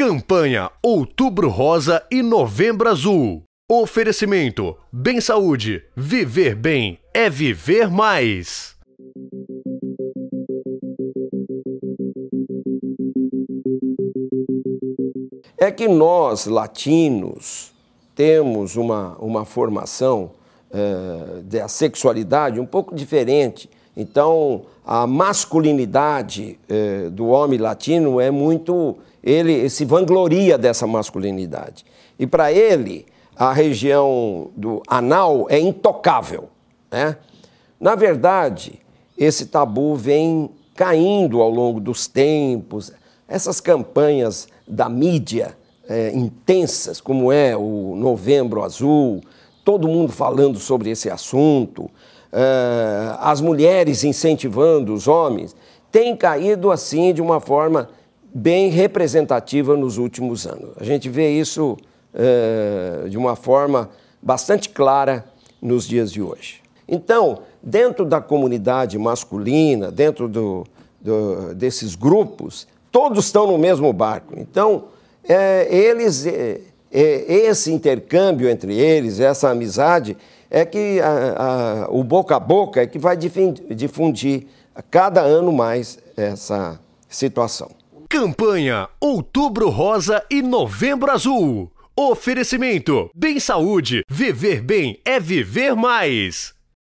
Campanha Outubro Rosa e Novembro Azul. Oferecimento: Bem Saúde. Viver bem é viver mais. É que nós, latinos, temos uma, uma formação é, eh, da sexualidade um pouco diferente. Então, a masculinidade é, do homem latino é muito ele se vangloria dessa masculinidade. E para ele, a região do anal é intocável. Né? Na verdade, esse tabu vem caindo ao longo dos tempos. Essas campanhas da mídia é, intensas, como é o Novembro Azul, todo mundo falando sobre esse assunto, é, as mulheres incentivando os homens, tem caído assim de uma forma bem representativa nos últimos anos. A gente vê isso é, de uma forma bastante clara nos dias de hoje. Então, dentro da comunidade masculina, dentro do, do, desses grupos, todos estão no mesmo barco. Então, é, eles, é, esse intercâmbio entre eles, essa amizade, é que a, a, o boca a boca é que vai difundir, difundir cada ano mais essa situação. Campanha Outubro Rosa e Novembro Azul. Oferecimento: Bem Saúde. Viver bem é viver mais.